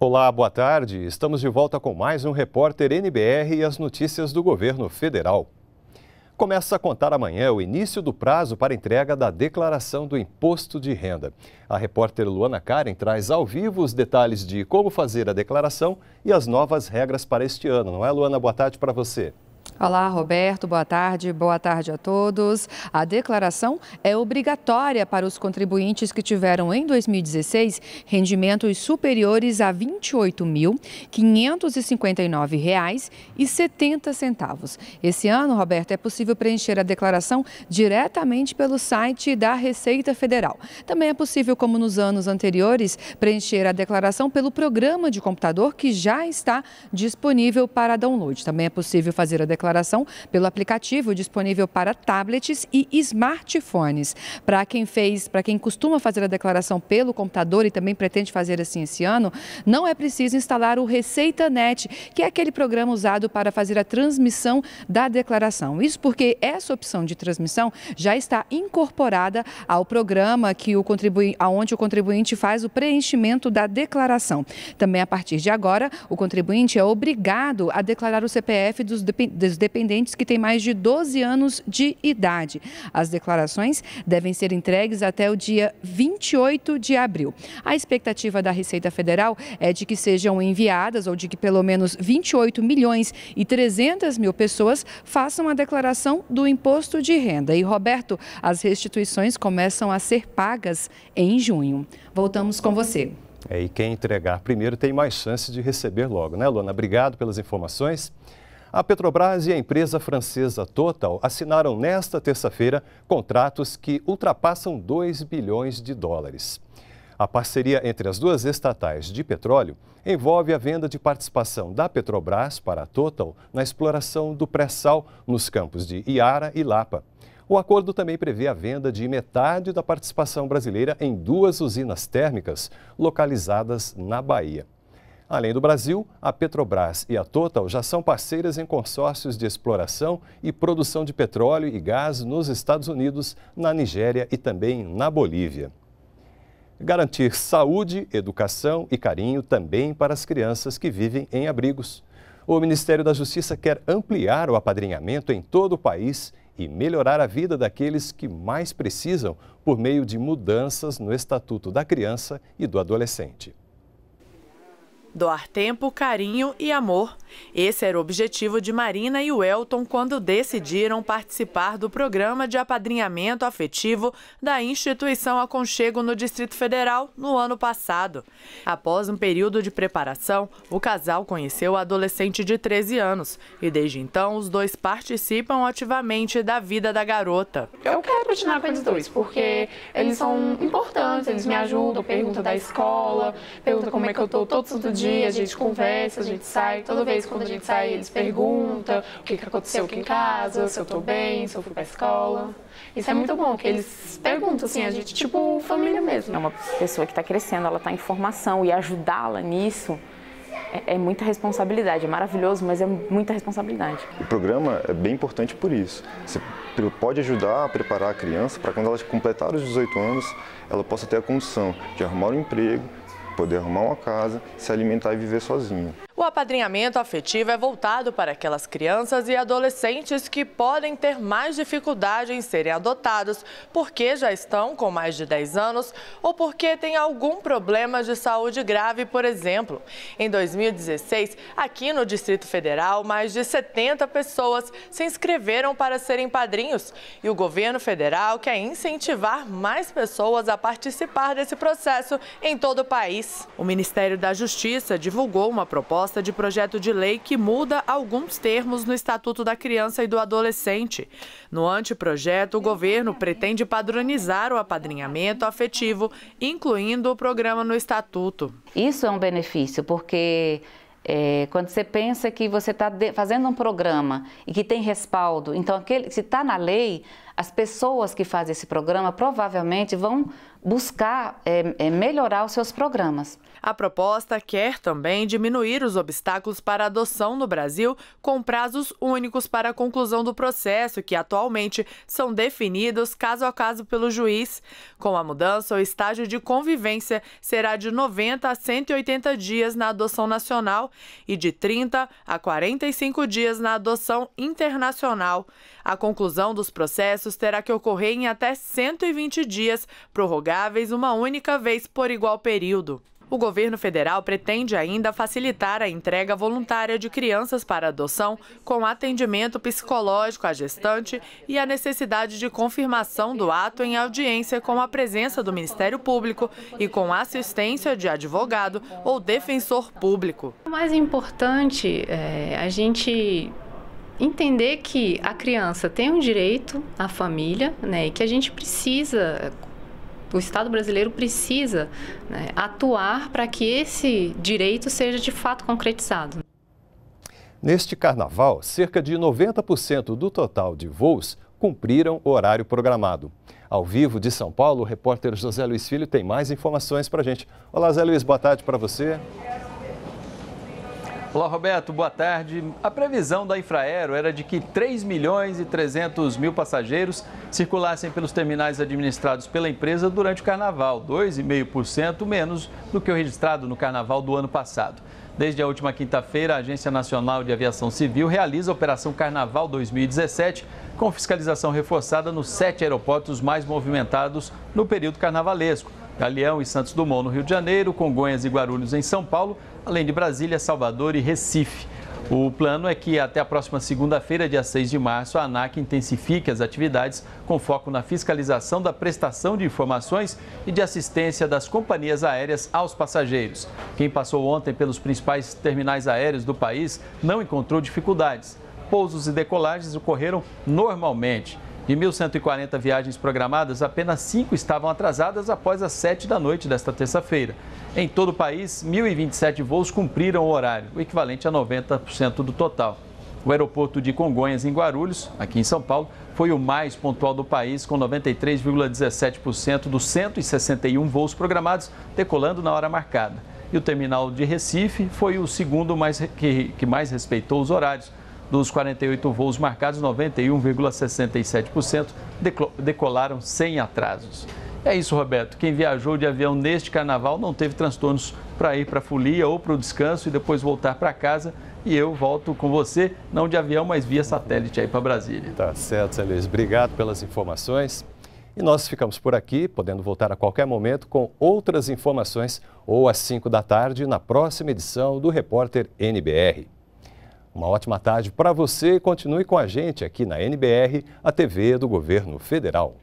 Olá, boa tarde. Estamos de volta com mais um Repórter NBR e as notícias do governo federal. Começa a contar amanhã o início do prazo para entrega da declaração do imposto de renda. A repórter Luana Karen traz ao vivo os detalhes de como fazer a declaração e as novas regras para este ano. Não é, Luana? Boa tarde para você. Olá, Roberto. Boa tarde. Boa tarde a todos. A declaração é obrigatória para os contribuintes que tiveram em 2016 rendimentos superiores a R$ 28.559,70. Esse ano, Roberto, é possível preencher a declaração diretamente pelo site da Receita Federal. Também é possível, como nos anos anteriores, preencher a declaração pelo programa de computador que já está disponível para download. Também é possível fazer a declaração declaração pelo aplicativo disponível para tablets e smartphones. Para quem fez, para quem costuma fazer a declaração pelo computador e também pretende fazer assim esse ano, não é preciso instalar o ReceitaNet, que é aquele programa usado para fazer a transmissão da declaração. Isso porque essa opção de transmissão já está incorporada ao programa que o contribuinte, aonde o contribuinte faz o preenchimento da declaração. Também a partir de agora, o contribuinte é obrigado a declarar o CPF dos, dos dependentes que têm mais de 12 anos de idade. As declarações devem ser entregues até o dia 28 de abril. A expectativa da Receita Federal é de que sejam enviadas ou de que pelo menos 28 milhões e 300 mil pessoas façam a declaração do imposto de renda. E, Roberto, as restituições começam a ser pagas em junho. Voltamos com você. É, e quem entregar primeiro tem mais chance de receber logo, né, Lona? Obrigado pelas informações. A Petrobras e a empresa francesa Total assinaram nesta terça-feira contratos que ultrapassam 2 bilhões de dólares. A parceria entre as duas estatais de petróleo envolve a venda de participação da Petrobras para a Total na exploração do pré-sal nos campos de Iara e Lapa. O acordo também prevê a venda de metade da participação brasileira em duas usinas térmicas localizadas na Bahia. Além do Brasil, a Petrobras e a Total já são parceiras em consórcios de exploração e produção de petróleo e gás nos Estados Unidos, na Nigéria e também na Bolívia. Garantir saúde, educação e carinho também para as crianças que vivem em abrigos. O Ministério da Justiça quer ampliar o apadrinhamento em todo o país e melhorar a vida daqueles que mais precisam por meio de mudanças no Estatuto da Criança e do Adolescente. Doar tempo, carinho e amor esse era o objetivo de Marina e Welton quando decidiram participar do programa de apadrinhamento afetivo da instituição Aconchego no Distrito Federal no ano passado. Após um período de preparação, o casal conheceu a adolescente de 13 anos e desde então os dois participam ativamente da vida da garota. Eu quero continuar com eles dois porque eles são importantes, eles me ajudam, perguntam da escola, perguntam como é que eu tô todo santo dia, a gente conversa, a gente sai, toda vez quando a gente sai, eles perguntam o que, que aconteceu aqui em casa, se eu tô bem, se eu fui pra escola. Isso é muito bom, que eles perguntam, assim, a gente, tipo, família mesmo. É uma pessoa que está crescendo, ela está em formação e ajudá-la nisso é, é, muita responsabilidade. É maravilhoso, mas é muita responsabilidade. O programa é bem importante por isso. Você pode ajudar a preparar a criança para quando ela completar os 18 anos, ela possa ter a condição de arrumar um emprego, poder arrumar uma casa, se alimentar e viver sozinha apadrinhamento afetivo é voltado para aquelas crianças e adolescentes que podem ter mais dificuldade em serem adotados porque já estão com mais de 10 anos ou porque têm algum problema de saúde grave, por exemplo. Em 2016, aqui no Distrito Federal, mais de 70 pessoas se inscreveram para serem padrinhos e o governo federal quer incentivar mais pessoas a participar desse processo em todo o país. O Ministério da Justiça divulgou uma proposta proposta de projeto de lei que muda alguns termos no Estatuto da Criança e do Adolescente. No anteprojeto, o governo pretende padronizar o apadrinhamento afetivo, incluindo o programa no Estatuto. Isso é um benefício, porque é, quando você pensa que você está fazendo um programa e que tem respaldo, então aquele, se está na lei, as pessoas que fazem esse programa provavelmente vão buscar é, é, melhorar os seus programas. A proposta quer também diminuir os obstáculos para adoção no Brasil com prazos únicos para a conclusão do processo, que atualmente são definidos caso a caso pelo juiz. Com a mudança, o estágio de convivência será de 90 a 180 dias na adoção nacional e de 30 a 45 dias na adoção internacional. A conclusão dos processos processos terá que ocorrer em até 120 dias, prorrogáveis uma única vez por igual período. O governo federal pretende ainda facilitar a entrega voluntária de crianças para adoção com atendimento psicológico à gestante e a necessidade de confirmação do ato em audiência com a presença do Ministério Público e com assistência de advogado ou defensor público. O mais importante é a gente entender que a criança tem um direito à família, né, e que a gente precisa o Estado brasileiro precisa né, atuar para que esse direito seja de fato concretizado. Neste carnaval, cerca de 90% do total de voos cumpriram o horário programado. Ao vivo de São Paulo, o repórter José Luiz Filho tem mais informações para a gente. Olá, José Luiz, boa tarde para você. Olá, Roberto, boa tarde. A previsão da Infraero era de que 3 milhões e 300 mil passageiros circulassem pelos terminais administrados pela empresa durante o carnaval, 2,5% menos do que o registrado no carnaval do ano passado. Desde a última quinta-feira, a Agência Nacional de Aviação Civil realiza a Operação Carnaval 2017, com fiscalização reforçada nos sete aeroportos mais movimentados no período carnavalesco. Galeão e Santos Dumont no Rio de Janeiro, Congonhas e Guarulhos em São Paulo, além de Brasília, Salvador e Recife. O plano é que até a próxima segunda-feira, dia 6 de março, a ANAC intensifique as atividades com foco na fiscalização da prestação de informações e de assistência das companhias aéreas aos passageiros. Quem passou ontem pelos principais terminais aéreos do país não encontrou dificuldades. Pousos e decolagens ocorreram normalmente. De 1.140 viagens programadas, apenas 5 estavam atrasadas após as 7 da noite desta terça-feira. Em todo o país, 1.027 voos cumpriram o horário, o equivalente a 90% do total. O aeroporto de Congonhas, em Guarulhos, aqui em São Paulo, foi o mais pontual do país, com 93,17% dos 161 voos programados decolando na hora marcada. E o terminal de Recife foi o segundo mais, que, que mais respeitou os horários, dos 48 voos marcados, 91,67% decolaram sem atrasos. É isso, Roberto. Quem viajou de avião neste carnaval não teve transtornos para ir para a folia ou para o descanso e depois voltar para casa. E eu volto com você, não de avião, mas via satélite aí para Brasília. Tá certo, Zé Luiz. Obrigado pelas informações. E nós ficamos por aqui, podendo voltar a qualquer momento com outras informações ou às 5 da tarde na próxima edição do Repórter NBR. Uma ótima tarde para você. Continue com a gente aqui na NBR, a TV do Governo Federal.